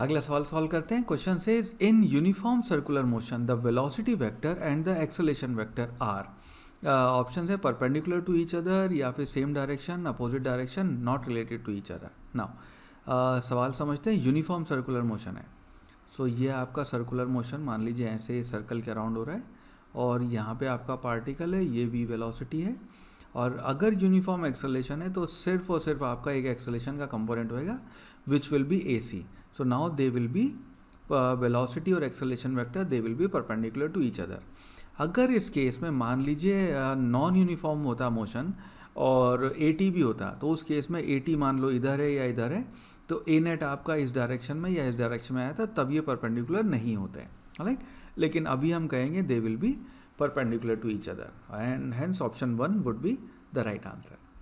अगला सवाल सॉल्व करते हैं क्वेश्चन से is in uniform circular motion the velocity vector and the acceleration vector are option है परपेंडिकुलर टू ईच अदर या फिर same direction opposite direction not related to each other now सवाल समझते हैं यूनिफॉर्म सर्कुलर मोशन है सो so, ये आपका circular motion मान लीजिए ऐसे सर्कल के अराउंड हो रहा है और यहाँ पे आपका पार्टिकल है ये वी वेलोसिटी है और अगर यूनिफॉर्म एक्सेलेशन है तो सिर्फ और सिर्फ आपका एक एक्सेलेशन का कंपोनेंट होएगा which will be A C So now they will be uh, velocity और acceleration vector they will be perpendicular to each other. अगर इस केस में मान लीजिए नॉन uh, यूनिफॉर्म होता मोशन और ए भी होता तो उस केस में ए मान लो इधर है या इधर है तो ए नेट आपका इस डायरेक्शन में या इस डायरेक्शन में आया था तब ये परपेंडिकुलर नहीं होते हैं राइट लेकिन अभी हम कहेंगे they will be perpendicular to each other and hence option one would be the right answer